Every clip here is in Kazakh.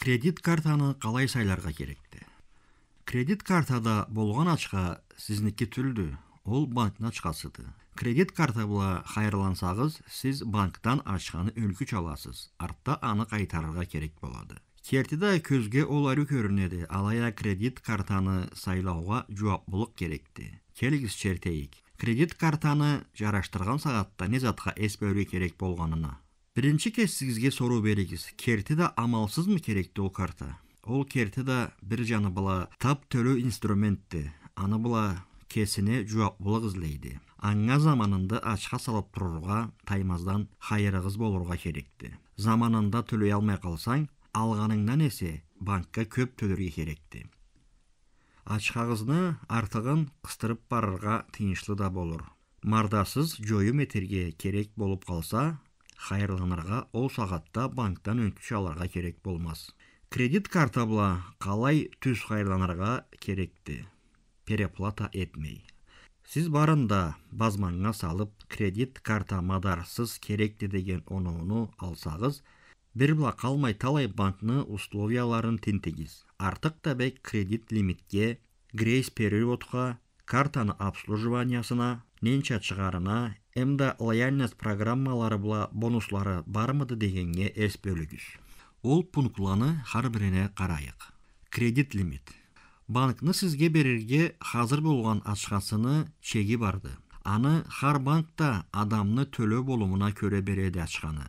кредит картаны қалай сайларға керекті кредит картада болған ачқа сізнікі түлді, ол банктын ачкасыды кредит карта була қайырлансағыз сиз банктан ачканы өлкүч аласыз артта аны қайтарырға керек болады кертида көзге әрі көрінеді, алая кредит картаны сайлауға жауаптылық керекті. келіңіз чертейік. кредит картаны жараштырған сағатта не затқа ес керек болғанына бірінші кез сізге соро берегіз керті да амалсыз керекти ол карта ол керти да бир жаны бала тап төлөө инструментти аны бала кесине жуактуулук излейди аңа заманында ачка салып турурга таймаздан хайырыгыз болурга керекти заманында төлөй алмай калсаң алганыңдан эсе банкка көп төлөргө керекти ачкагызны артыгын кыстырып барырга тыйынчлы да болур мардасыз жоюм керек болуп калса хайырланырға ол сағатта банктан өнкіші аларға керек болмас кредит карта бұла қалай түс қайырланырға керекті переплата етмей сіз барында базманға салып кредит карта мадарсыз керекті деген оны-оны алсағыз бір бұла қалмай талай банкны условияларын тентегіз артық табек кредит лимитке грейс периодқа картаны обслуживаниясына ненча шығарына эмда лояльность программалары була бонуслары бармыды дегенге эс бөлүгүз Ол пунктланы ар бирине қарайық. кредит лимит банкны сізге берерге хазыр болған ачкасыны чеги барды аны ар банкта адамны төлі болымына көре береді ачканы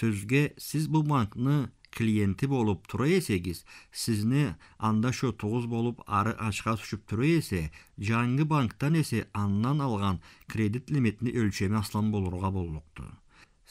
сөзге сіз бұл банкны клиенти болуп тура эсеңиз сизни анда шо тогуз болуп ары ачка түшүп тура эсе жаңғы банктан эсе андан алган кредит лимитини өлчөмү аслан болууга боллукту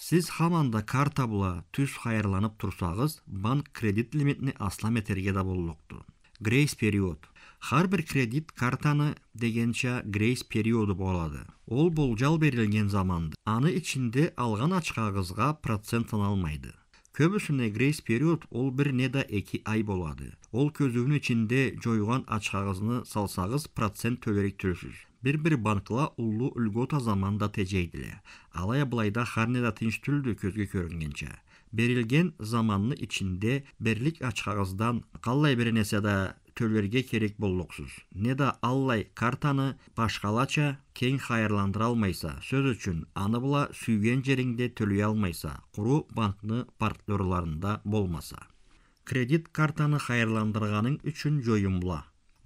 сиз хаманда була түз қайырланып турсаңыз банк кредит лимитини аслам этерге да боллукту грейс период Хар бір кредит картаны дегенше грейс периоды болады. Ол болжал берілген заманды. Аны ішінде алған ачқағызға процент алмайды көбісіне грейс период ол бір не да эки ай болады ол көзөөнүн ичинде жойған ачкагызны салсаңыз процент төлөйт төлөсүз. бир бир банкла ұллы льгота заманда тежейдиле алай былайда харнеда тынч түлдү көзгө көрүнгөнчө берилген заманны ичинде берлик ачкагыздан калай бир да төлерге керек не да аллай картаны башкалача кең кайырландыра алмайса сөз үчүн аны була сүйгөн жериңде төлөй алмайса куру банкны партнерларында болмаса кредит картаны кайырландырганың үчүн жоюмла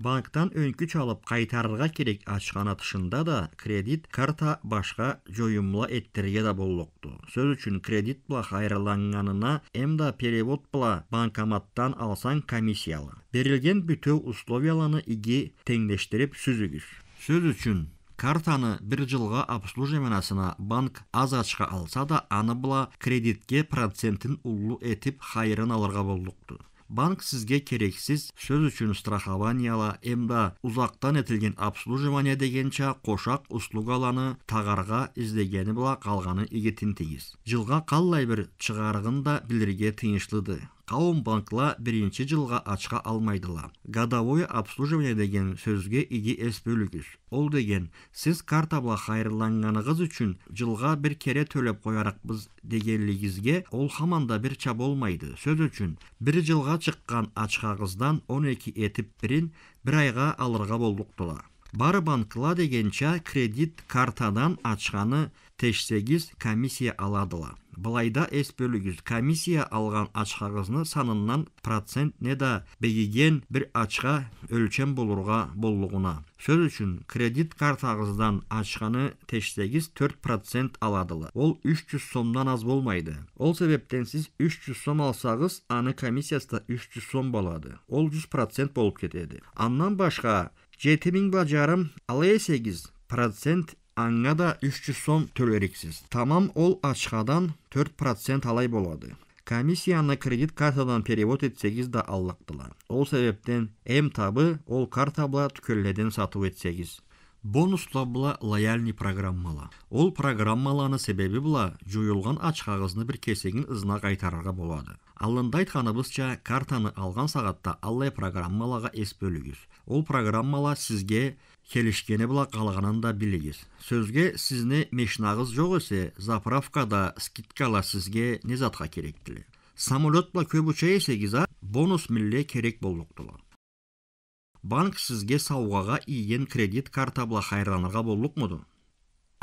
банктан өңкүч алып кайтарырга керек ачкана тышында да кредит карта башка жоюмла эттерге да боллукту сөз үчүн кредит бла кайрыланганына эмда перевод бла банкоматтан алсаң комиссиялы берилген бүтөө условияланы иги теңдештирип сүзүңүз сөз үчүн картаны бир жылға обслуживаниясына банк аз ачка алса да аны бұла кредитке процентин улуу этип хайырын алырга болдукту банк сізге керексіз сөз үшін страхованияла эмда узактан этилген обслуживание дегенча кошак услугаланы тагарга издегени була калганы игитин тегиз жылга каллай бир чыгарыгын да билирге тыйышлыды қауым банкла биринчи жылға ашқа алмайдыла годовое обслуживание деген сөзге әс бөлігіз. ол деген сіз картабла кайрыланганыңыз үчүн жылға бір кере төлөп біз дегенлигизге ол хаманда бір ча болмайды сөз үшін, бір жылға чыккан ашқағыздан 12 етіп бірін бір айға алырға болдықтыла. Бары банкыла дегенча кредит картадан ачқаны тештегіз комиссия аладыла. Былайда эс бөлігіз комиссия алған ачқағызны санынан процент не да бегеген бір ачқа өлчем болурға болуғына. Сөз үшін кредит картағыздан ачқаны тештегіз 4 процент аладылы. Ол 300 сомдан аз болмайды. Ол себептен сіз 300 сом алсағыз, аны комиссиясыда 300 сом болады. Ол 100 процент болып кетеді. Аннан башқа миң ба жарым алыя процент аңа да үч жүз сом төлөриксиз тамам ол ачкадан төрт процент алай болады комиссияны кредит картадан перевод этсеңиз да аллактыла ол себептен м табы ол карта бла түкөлледен сатып этсеңиз бонус була лояльный программала ол программаланы себеби була жуюлган ачкагызны бир кесегин ызына кайтарырга болады алдында айтканыбызча картаны алған сағатта аллай программалаға ес бөлігіз. Ол программала сізге келишкени бұла қалғанын да билигиз сөзге сізне мешнағыз жоқ эсе заправкада скидкалар сізге не затка керектиле бұла көп а бонус милле керек болдықтыла. банк сізге сауғаға ийген кредит карта бла болдық мұды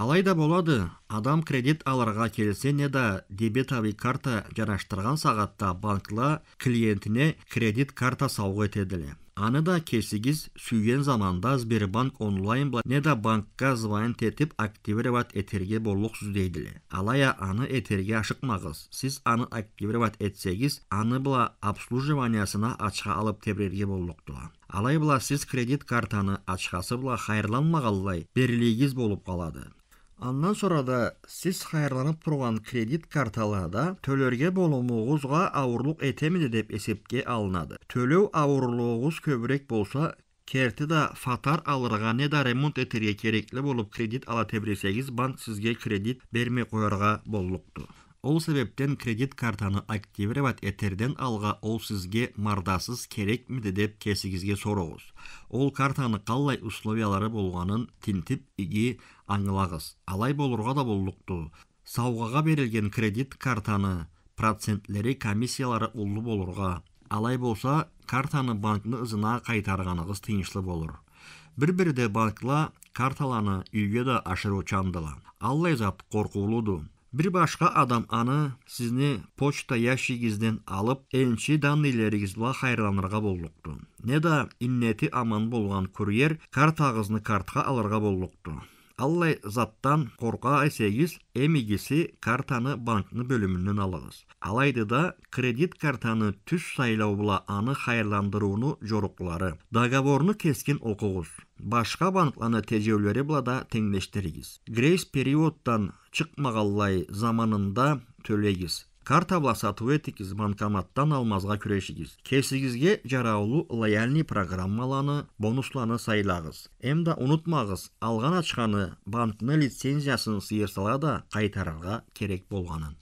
алайда болады адам кредит аларға келсе не да дебетовый карта жанаштырған сағатта банкла клиентіне кредит карта сауғы етеді аны да кесігіз, сүйген заманда сбербанк онлайн не да банкка звайын тетіп активировать этерге болуқсыз дейді алая аны этерге ашықмағыз сіз аны активировать етсеңіз аны бұла обслуживаниясына ачқа алып тебрерге болуқтуа алай бұла сіз кредит картаны ачқасы бұла хайырланмағаллай берілегіз болып қалады андан сонра да сиз кайрланып турган кредит карталарда төлөргө болумуңузга ауырлық этемиди деп эсепке алынады төлөө ауырлугуз көбүрөөк болсо керти да фатар алырга не да ремонт этерге кереклі болуп кредит ала тебирсеңиз банк сизге кредит бермей коерга болулукту Ол себептен кредит картаны активировать етерден алға ол сізге мардасыз керек деп кесігізге сорогуз. Ол картаны қалай условиялары болғанын тинтип иги аңылағыз. Алай болырға да болдықты. Сауғаға берілген кредит картаны процентлері комиссиялары улуу болурға. Алай болса, картаны банкны ызына қайтарғаныңыз тыңшылы болур Бір-бірде банкла карталаны үйге да ашыру чандыла. Аллай зат коркуулуду. Бір башқа адам аны сізіне почта яшігізден алып, әнші данныйлеріңіз ба қайраланырға болықты. Не да иннеті аман болған курьер картағызны картқа алырға болықты. Аллай заттан қорқа айсегіз, әмігісі картаны банкны бөлімінен алығыз. Алайды да кредит картаны түс сайлау бұла аны қайырландыруыны жоруқлары. Дагаборны кескен оқығыз. Башқа банкланы тезеулері бұлада теңдештиригиз грейс периодтан чықмағаллай заманында төлегіз. карта була сату этигиз банкоматтан алмазга Кесігізге жараулу лояльни программаланы бонусланы сайлағыз. эмда ұнытмағыз, алған ачканы банкны лицензиясын сыйырсала да керек болғанын.